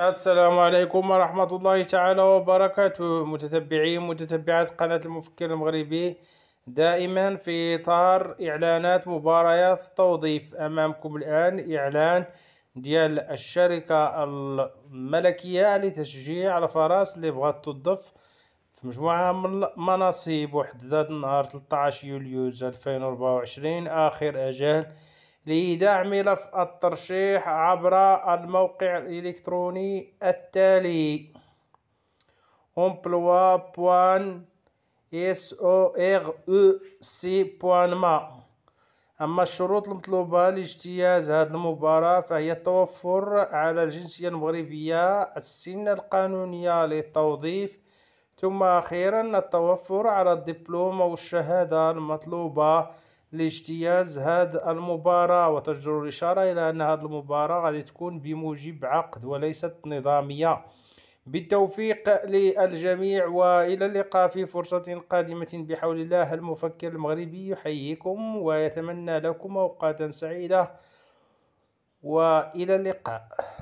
السلام عليكم ورحمة الله تعالى وبركاته متتبعي متتبعات قناة المفكر المغربي دائما في إطار إعلانات مباريات التوظيف أمامكم الآن إعلان ديال الشركة الملكية لتشجيع الفرس اللي بغات توظف في مجموعة من المناصب وحددت نهار 13 يوليو 2024 آخر أجال لدعم لف الترشيح عبر الموقع الإلكتروني التالي emploi.sorec.ma أما الشروط المطلوبة لاجتياز هذه المباراة فهي التوفر على الجنسية المغربية السن القانونية للتوظيف ثم أخيرا التوفر على الدبلوم أو الشهادة المطلوبة لاجتياز هذه المباراة وتجدر الإشارة إلى أن هذه المباراة غادي تكون بموجب عقد وليست نظامية بالتوفيق للجميع والى اللقاء في فرصه قادمه بحول الله المفكر المغربي يحييكم ويتمنى لكم اوقاتا سعيده والى اللقاء